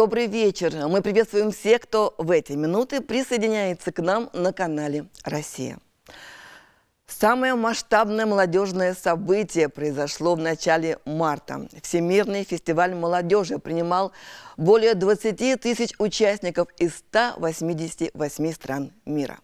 Добрый вечер. Мы приветствуем всех, кто в эти минуты присоединяется к нам на канале «Россия». Самое масштабное молодежное событие произошло в начале марта. Всемирный фестиваль молодежи принимал более 20 тысяч участников из 188 стран мира.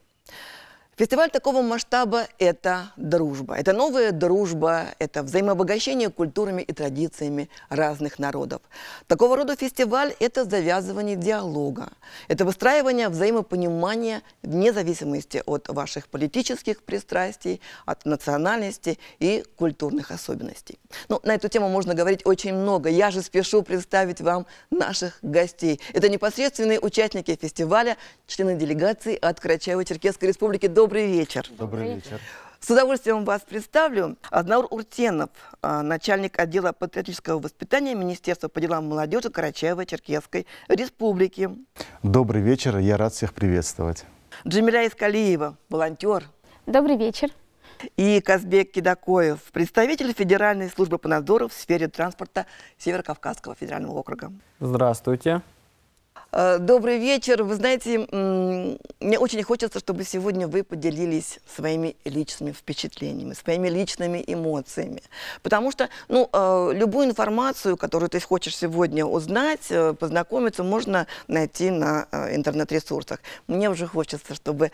Фестиваль такого масштаба – это дружба. Это новая дружба, это взаимообогащение культурами и традициями разных народов. Такого рода фестиваль – это завязывание диалога, это выстраивание взаимопонимания вне зависимости от ваших политических пристрастий, от национальности и культурных особенностей. Но ну, на эту тему можно говорить очень много. Я же спешу представить вам наших гостей. Это непосредственные участники фестиваля, члены делегации от Карачаево-Черкесской республики до добрый вечер. Добрый вечер. С удовольствием вас представлю. Аднаур Уртенов, а, начальник отдела патриотического воспитания Министерства по делам молодежи Карачаево-Черкесской Республики. Добрый вечер, я рад всех приветствовать. Джамиля Искалиева, волонтер. Добрый вечер. И Казбек Кидакоев, представитель Федеральной службы по надзору в сфере транспорта Северокавказского федерального округа. Здравствуйте. Э, добрый вечер. Вы знаете, мне очень хочется, чтобы сегодня вы поделились своими личными впечатлениями, своими личными эмоциями. Потому что ну, э, любую информацию, которую ты хочешь сегодня узнать, э, познакомиться, можно найти на интернет-ресурсах. Мне уже хочется, чтобы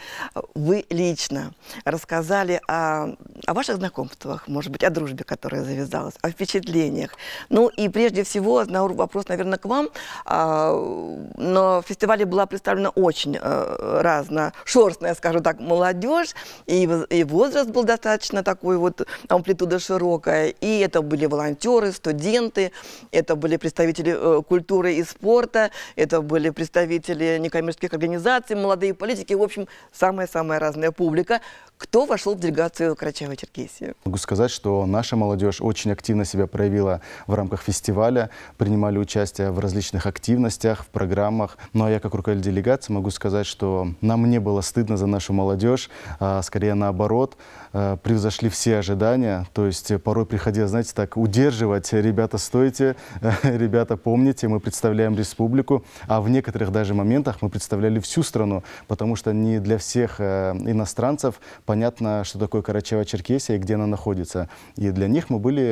вы лично рассказали о, о ваших знакомствах, может быть, о дружбе, которая завязалась, о впечатлениях. Ну и прежде всего, вопрос, наверное, к вам а, но в фестивале была представлена очень э, разношерстная, скажем так, молодежь, и, и возраст был достаточно такой вот, амплитуда широкая, и это были волонтеры, студенты, это были представители э, культуры и спорта, это были представители некоммерческих организаций, молодые политики, в общем, самая-самая разная публика. Кто вошел в делегацию Карачаева-Черкесии? Могу сказать, что наша молодежь очень активно себя проявила в рамках фестиваля, принимали участие в различных активностях, в программах, программах. Но ну, а я как руководитель делегации могу сказать, что нам не было стыдно за нашу молодежь, а скорее наоборот, э, превзошли все ожидания. То есть э, порой приходилось, знаете, так удерживать, э, ребята, стойте, ребята, помните, мы представляем республику, а в некоторых даже моментах мы представляли всю страну, потому что не для всех иностранцев понятно, что такое Карачаево-Черкесия и где она находится. И для них мы были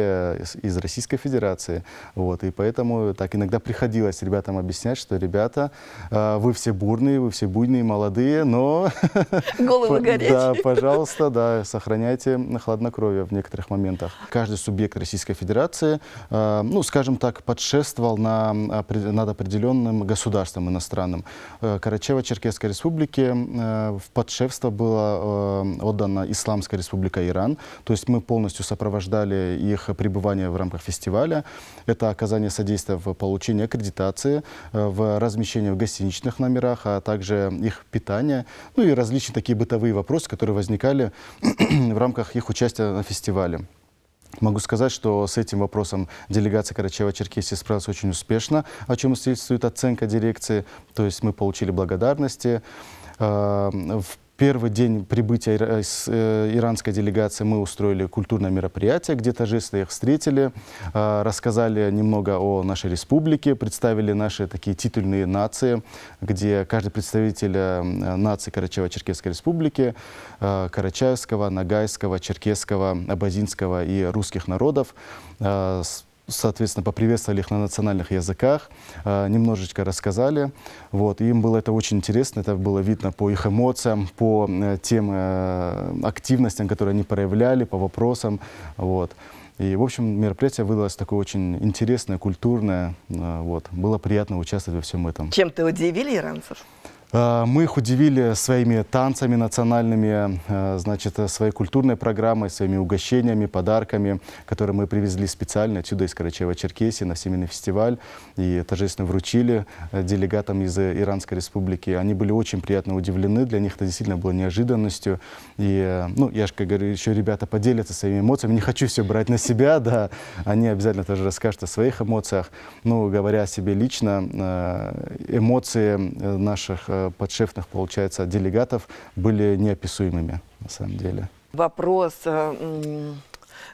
из Российской Федерации. Вот, и поэтому так иногда приходилось ребятам объяснять, что ребята, ребята, э, вы все бурные, вы все буйные, молодые, но... Головы горячие. Да, пожалуйста, да, сохраняйте хладнокровие в некоторых моментах. Каждый субъект Российской Федерации, э, ну, скажем так, подшествовал на, над определенным государством иностранным. Э, Карачево-Черкесской Республике в подшефство была отдана Исламская Республика Иран, то есть мы полностью сопровождали их пребывание в рамках фестиваля. Это оказание содействия в получении аккредитации в размере размещение в гостиничных номерах, а также их питание, ну и различные такие бытовые вопросы, которые возникали в рамках их участия на фестивале. Могу сказать, что с этим вопросом делегация Карачаева-Черкесии справилась очень успешно, о чем свидетельствует оценка дирекции. То есть мы получили благодарности. А, в первый день прибытия э, э, иранской делегации мы устроили культурное мероприятие, где тажисты их встретили, а, рассказали немного о нашей республике, представили наши такие титульные нации, где каждый представитель э, нации Карачаево-Черкесской республики, Карачаевского, Нагайского, Черкесского, Абазинского и русских народов, соответственно, поприветствовали их на национальных языках, э, немножечко рассказали. Вот. Им было это очень интересно, это было видно по их эмоциям, по э, тем э, активностям, которые они проявляли, по вопросам. Вот. И, в общем, мероприятие выдалось такое очень интересное, культурное. Вот. Было приятно участвовать во всем этом. Чем ты удивили иранцев? Э, мы их удивили своими танцами национальными, э, значит, э, своей культурной программой, своими угощениями, подарками, которые мы привезли специально отсюда из Карачаева-Черкесии на семейный фестиваль и торжественно вручили делегатам из Иранской республики. Они были очень приятно удивлены, для них это действительно было неожиданностью. И, ну, я же, как говорю, еще ребята поделятся своими эмоциями, не хочу все брать на себя, да, они обязательно тоже расскажут о своих эмоциях. Ну, говоря о себе лично, эмоции наших подшефных, получается, делегатов были неописуемыми на самом деле. Вопрос э,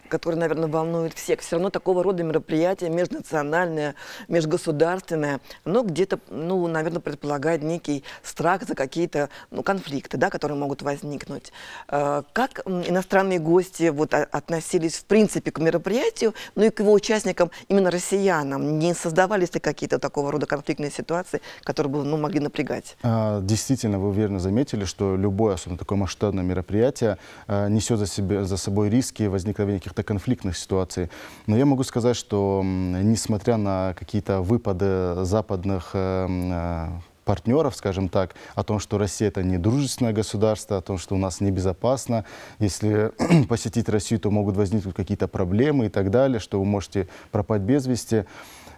который, наверное, волнует всех. Все равно такого рода мероприятие межнациональное, межгосударственное, оно где-то, ну, наверное, предполагает некий страх за какие-то ну, конфликты, да, которые могут возникнуть. Э, как иностранные гости вот, относились, в принципе, к мероприятию, ну и к его участникам, именно россиянам? Не создавались ли какие-то такого рода конфликтные ситуации, которые бы ну, могли напрягать? А, действительно, вы верно заметили, что любое, особенно такое масштабное мероприятие, э, несет за, себе, за собой риски возникновения каких каких-то конфликтных ситуаций. Но я могу сказать, что несмотря на какие-то выпады западных э, э, партнеров, скажем так, о том, что Россия это не дружественное государство, о том, что у нас небезопасно, если посетить Россию, то могут возникнуть какие-то проблемы и так далее, что вы можете пропасть без вести.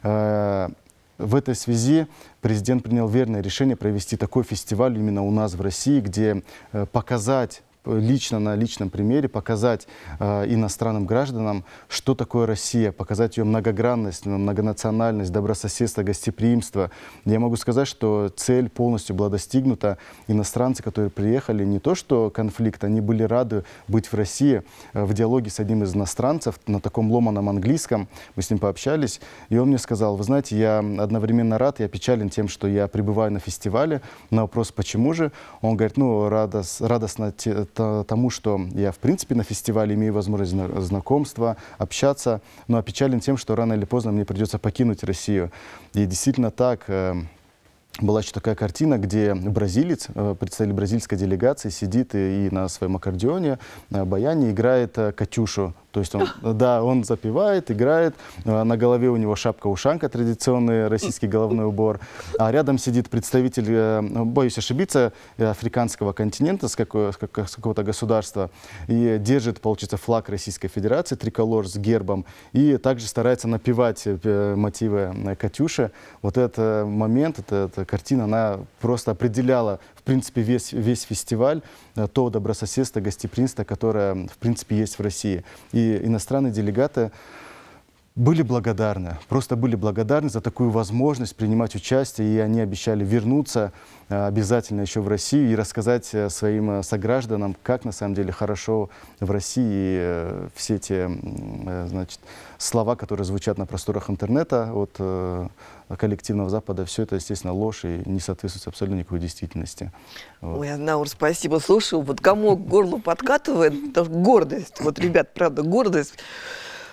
Э, в этой связи президент принял верное решение провести такой фестиваль именно у нас в России, где показать лично на личном примере показать э, иностранным гражданам, что такое Россия, показать ее многогранность, многонациональность, добрососедство, гостеприимство. Я могу сказать, что цель полностью была достигнута. Иностранцы, которые приехали, не то что конфликт, они были рады быть в России э, в диалоге с одним из иностранцев на таком ломаном английском. Мы с ним пообщались, и он мне сказал, вы знаете, я одновременно рад, я печален тем, что я пребываю на фестивале. На вопрос, почему же, он говорит, ну, радость, радостно тому, что я, в принципе, на фестивале имею возможность знакомства, общаться, но опечален тем, что рано или поздно мне придется покинуть Россию. И действительно так... Э, была еще такая картина, где бразилец, э, представитель бразильской делегации, сидит и, и на своем аккордеоне, на э, баяне играет э, «Катюшу». То есть он, да, он запевает, играет, на голове у него шапка-ушанка, традиционный российский головной убор, а рядом сидит представитель, боюсь ошибиться, африканского континента, с, какой, с какого-то государства, и держит, получится, флаг Российской Федерации, триколор с гербом, и также старается напевать мотивы «Катюши». Вот этот момент, этот эта картина, она просто определяла, в принципе, весь, весь фестиваль, э, то добрососедство, гостеприимство, которое, в принципе, есть в России. И иностранные делегаты были благодарны, просто были благодарны за такую возможность принимать участие, и они обещали вернуться э, обязательно еще в Россию и рассказать э, своим э, согражданам, как на самом деле хорошо в России все те значит, слова, которые звучат на просторах интернета от коллективного Запада, все это, естественно, ложь и не соответствует абсолютно никакой действительности. Вот. Ой, Анаур, спасибо. Слушаю, вот кому горло подкатывает, гордость, вот, ребят, правда, гордость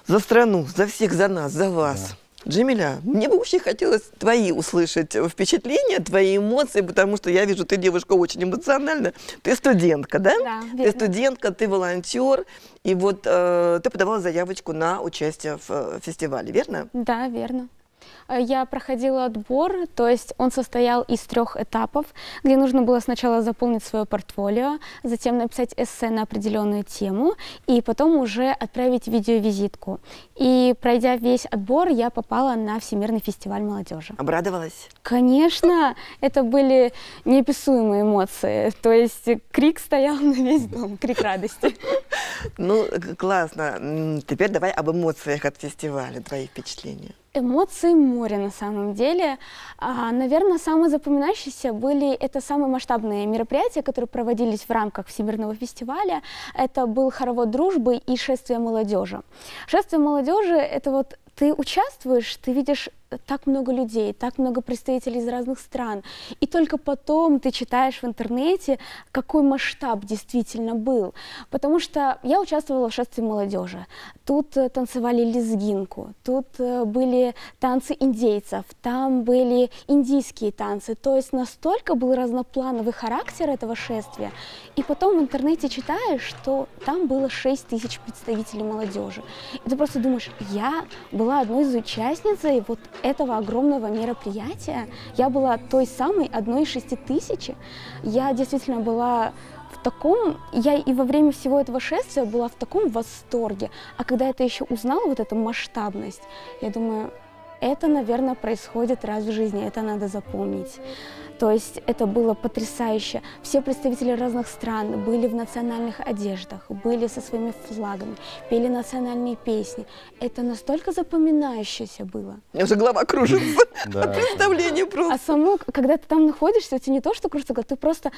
за страну, за всех, за нас, за вас. Да. Джамиля, мне бы очень хотелось твои услышать впечатления, твои эмоции, потому что я вижу, ты девушка очень эмоциональная. Ты студентка, да? Да, верно. Ты студентка, ты волонтер, и вот э, ты подавала заявочку на участие в э, фестивале, верно? Да, верно. Э, я проходила отбор, то есть он состоял из трех этапов, где нужно было сначала заполнить свое портфолио, затем написать эссе на определенную тему и потом уже отправить видеовизитку. И пройдя весь отбор, я попала на Всемирный фестиваль молодежи. Обрадовалась? Конечно, это были неописуемые эмоции. То есть крик стоял на весь дом, крик радости. Ну, классно. Теперь давай об эмоциях от фестиваля, твои впечатления. Эмоций море на самом деле. А, наверное, самые запоминающиеся были это самые масштабные мероприятия, которые проводились в рамках Всемирного фестиваля. Это был хоровод дружбы и шествие молодежи. Шествие молодежи это вот ты участвуешь, ты видишь так много людей, так много представителей из разных стран. И только потом ты читаешь в интернете, какой масштаб действительно был. Потому что я участвовала в шествии молодежи. Тут э, танцевали лезгинку, тут э, были танцы индейцев, там были индийские танцы. То есть настолько был разноплановый характер этого шествия. И потом в интернете читаешь, что там было 6 тысяч представителей молодежи. И ты просто думаешь, я была одной из участниц, и вот этого огромного мероприятия я была той самой одной из шести тысяч Я действительно была в таком, я и во время всего этого шествия была в таком восторге. А когда это еще узнала, вот эта масштабность, я думаю, это, наверное, происходит раз в жизни, это надо запомнить. То есть это было потрясающе. Все представители разных стран были в национальных одеждах, были со своими флагами, пели национальные песни. Это настолько запоминающееся было. У меня уже голова кружится от представления просто. А само, когда ты там находишься, у тебя не то, что кружится, ты просто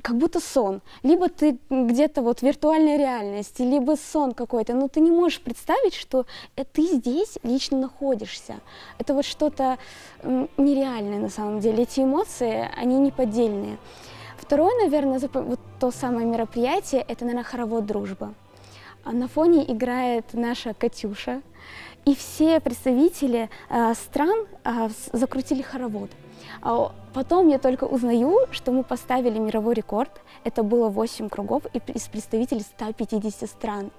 как будто сон. Либо ты где-то вот в виртуальной реальности, либо сон какой-то, но ты не можешь представить, что э, ты здесь лично находишься. Это вот что-то нереальное на самом деле. Эти эмоции, эмоции, они неподдельные. Второе, наверное, вот то самое мероприятие, это, наверное, хоровод «Дружба». А на фоне играет наша Катюша, и все представители э, стран э, закрутили хоровод. А потом я только узнаю, что мы поставили мировой рекорд. Это было 8 кругов из представителей 150 стран.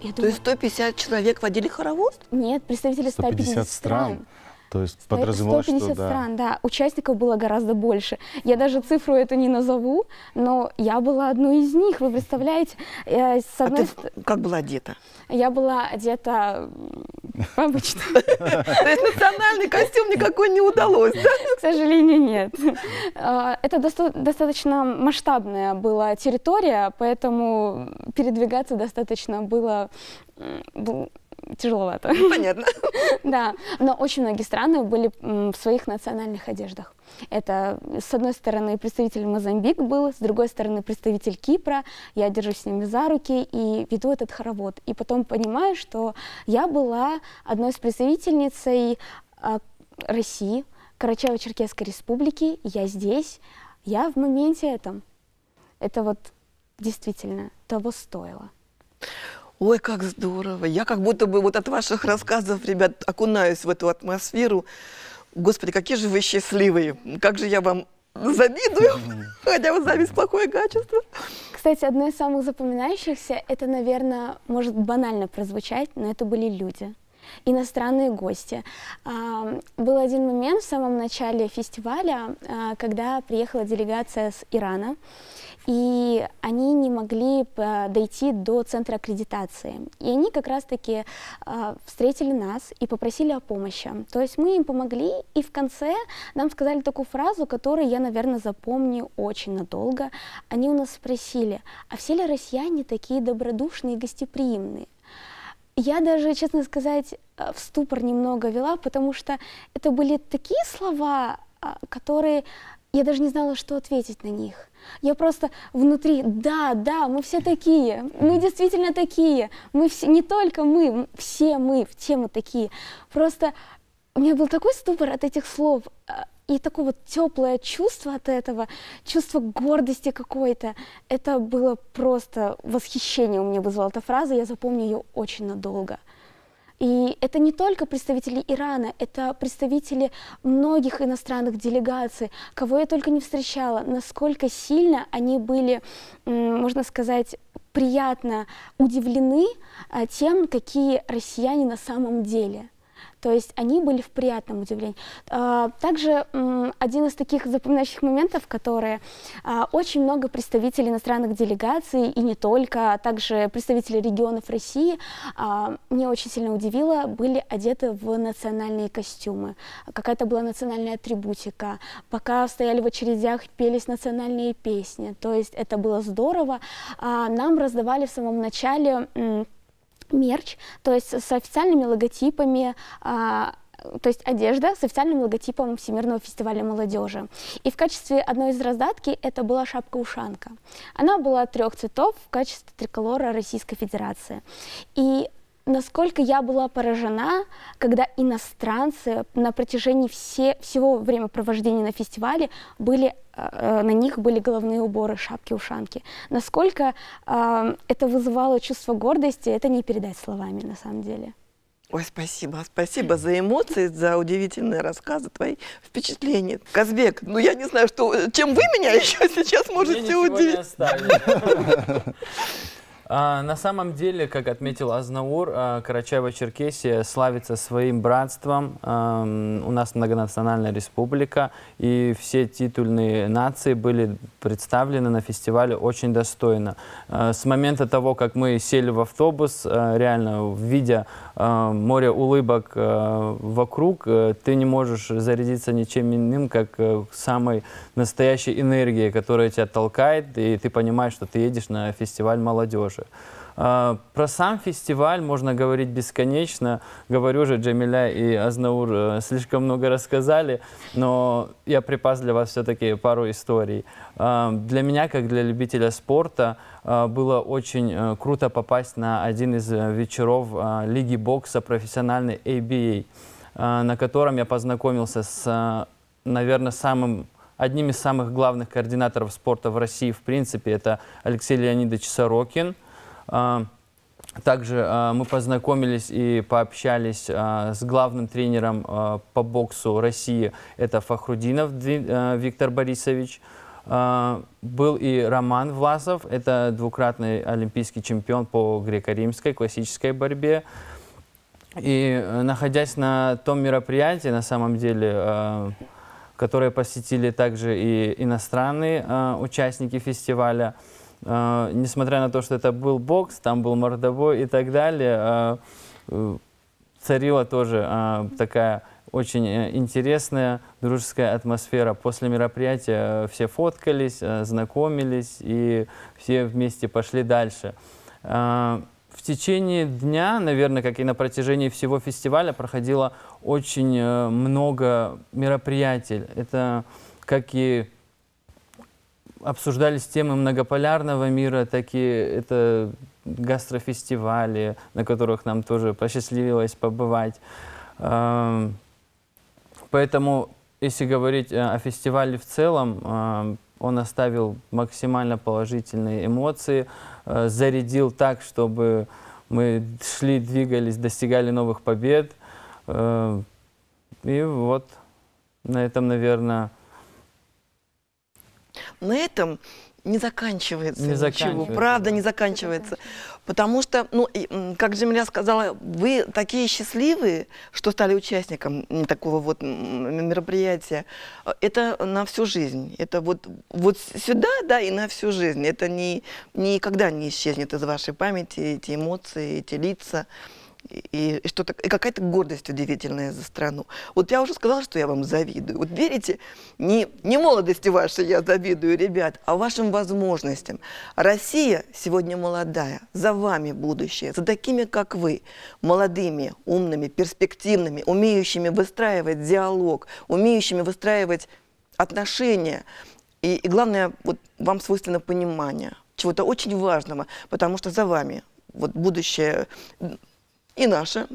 Я То думаю, есть 150 человек водили хоровод? Нет, представители 150, 150 стран. стран. То есть подразумевалось, 150 что, да. стран, да. Участников было гораздо больше. Я даже цифру эту не назову, но я была одной из них, вы представляете? Я, э, с а одной... А ты как была одета? Я была одета обычно. То есть национальный костюм никакой не удалось, да? К сожалению, нет. Э, это достаточно масштабная была территория, поэтому передвигаться достаточно было тяжеловато. Ну, понятно. да, но очень многие страны были в своих национальных одеждах. Это, с одной стороны, представитель Мозамбик был, с другой стороны, представитель Кипра. Я держусь с ними за руки и веду этот хоровод. И потом понимаю, что я была одной из представительницей а, России, Карачаево-Черкесской республики. Я здесь, я в моменте этом. Это вот действительно того стоило. Ой, как здорово! Я как будто бы вот от ваших рассказов, ребят, окунаюсь в эту атмосферу. Господи, какие же вы счастливые! Как же я вам завидую, хотя вот зависть плохое качество. Кстати, одно из самых запоминающихся, это, наверное, может банально прозвучать, но это были люди иностранные гости. А, был один момент в самом начале фестиваля, а, когда приехала делегация с Ирана, и они не могли э, дойти до центра аккредитации. И они как раз-таки а, встретили нас и попросили о помощи. То есть мы им помогли, и в конце нам сказали такую фразу, которую я, наверное, запомню очень надолго. Они у нас спросили, а все ли россияне такие добродушные и гостеприимные? Я даже, честно сказать, э, в ступор немного вела, потому что это были такие слова, а, которые я даже не знала, что ответить на них. Я просто внутри, да, да, мы все такие, мы действительно такие, мы все, не только мы, все мы, все мы такие. Просто у меня был такой ступор от этих слов, а, и такое вот теплое чувство от этого, чувство гордости какой-то. Это было просто восхищение у меня вызвала эта фраза, я запомню ее очень надолго. И это не только представители Ирана, это представители многих иностранных делегаций, кого я только не встречала, насколько сильно они были, можно сказать, приятно удивлены а, тем, какие россияне на самом деле. То есть они были в приятном удивлении. А, также один из таких запоминающих моментов, которые а, очень много представителей иностранных делегаций и не только, а также представители регионов России, а, мне очень сильно удивило, были одеты в национальные костюмы. Какая-то была национальная атрибутика. Пока стояли в очередях, пелись национальные песни. То есть это было здорово. Нам раздавали в самом начале мерч, то есть с официальными логотипами, а, то есть одежда с официальным логотипом Всемирного фестиваля молодежи. И в качестве одной из раздатки это была шапка-ушанка. Она была трех цветов в качестве триколора Российской Федерации. И насколько я была поражена, когда иностранцы на протяжении все, всего времяпровождения на фестивале были э, э, на них были головные уборы, шапки, ушанки. Насколько э, это вызывало чувство гордости, это не передать словами на самом деле. Ой, спасибо, спасибо за эмоции, за удивительные рассказы, твои впечатления. Казбек, ну я не знаю, что, э, чем вы меня еще сейчас можете удивить. А, на самом деле, как отметил Азнаур, а, Карачаево-Черкесия славится своим братством. у нас многонациональная республика, и все титульные нации были представлены на фестивале очень достойно. А, с момента того, как мы сели в автобус, а, реально, видя море улыбок вокруг, э, ты не можешь зарядиться ничем иным, как э, самой настоящей энергией, которая тебя толкает, и ты понимаешь, что ты едешь на фестиваль молодежи хорошие. А, про сам фестиваль можно говорить бесконечно. Говорю же, Джамиля и Азнаур э, слишком много рассказали, но я припас для вас все-таки пару историй. А, для меня, как для любителя спорта, а, было очень э, круто попасть на один из э, вечеров Лиги бокса профессиональной ABA, на котором я познакомился с, наверное, самым одним из самых главных координаторов спорта в России, в принципе, это Алексей Леонидович Сорокин – а, также а, мы познакомились и пообщались а, с главным тренером по боксу России, это Фахрудинов Виктор Борисович. Был и Роман Власов, это двукратный олимпийский чемпион по греко-римской классической борьбе. И э, находясь на том мероприятии, на самом деле, которое посетили также и иностранные участники фестиваля, э, несмотря на то, что это был бокс, там был мордобой и так далее, а, э, царила тоже э, такая очень э, интересная дружеская атмосфера. После мероприятия э, все фоткались, э, знакомились и все вместе пошли дальше. В течение дня, наверное, как и на протяжении всего фестиваля, проходило очень много мероприятий. Это как и обсуждались темы многополярного мира, такие это гастрофестивали, на которых нам тоже посчастливилось побывать. Эм, поэтому, если говорить э, о фестивале в целом, э, он оставил максимально положительные эмоции, э, зарядил так, чтобы мы шли, двигались, достигали новых побед. Эм, и вот на этом, наверное, на этом не заканчивается не ничего, заканчивается, правда да. не заканчивается. Потому что, ну, как Джемиля сказала, вы такие счастливые, что стали участником такого вот мероприятия. Это на всю жизнь. Это вот, вот сюда, да, и на всю жизнь. Это не, никогда не исчезнет из вашей памяти эти эмоции, эти лица и, и что-то, и какая-то гордость удивительная за страну. Вот я уже сказала, что я вам завидую. Вот верите, не, не молодости вашей я завидую, ребят, а вашим возможностям. Россия сегодня молодая, за вами будущее, за такими, как вы, молодыми, умными, перспективными, умеющими выстраивать диалог, умеющими выстраивать отношения. И, и главное, вот вам свойственно понимание чего-то очень важного, потому что за вами вот будущее и наше,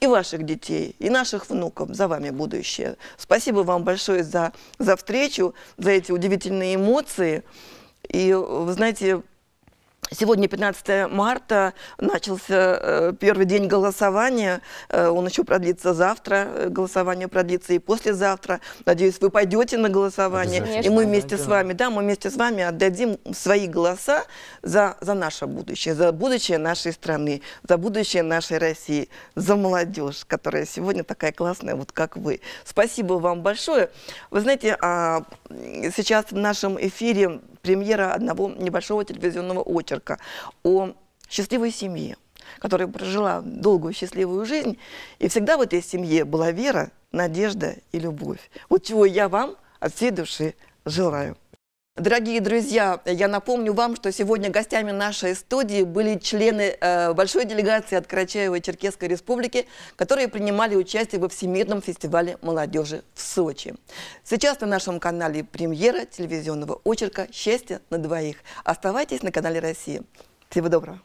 и ваших детей, и наших внуков. За вами будущее. Спасибо вам большое за, за встречу, за эти удивительные эмоции. И, вы знаете, Сегодня 15 марта, начался э, первый день голосования, э, он еще продлится завтра, э, голосование продлится и послезавтра. Надеюсь, вы пойдете на голосование, и мы вместе да. с вами, да, мы вместе с вами отдадим свои голоса за, за наше будущее, за будущее нашей страны, за будущее нашей России, за молодежь, которая сегодня такая классная, вот как вы. Спасибо вам большое. Вы знаете, а, сейчас в нашем эфире премьера одного небольшого телевизионного очерка о счастливой семье, которая прожила долгую счастливую жизнь, и всегда в этой семье была вера, надежда и любовь. Вот чего я вам от всей души желаю. Дорогие друзья, я напомню вам, что сегодня гостями нашей студии были члены э, большой делегации от Карачаевой Черкесской Республики, которые принимали участие во Всемирном фестивале молодежи в Сочи. Сейчас на нашем канале премьера телевизионного очерка «Счастье на двоих». Оставайтесь на канале России. Всего доброго.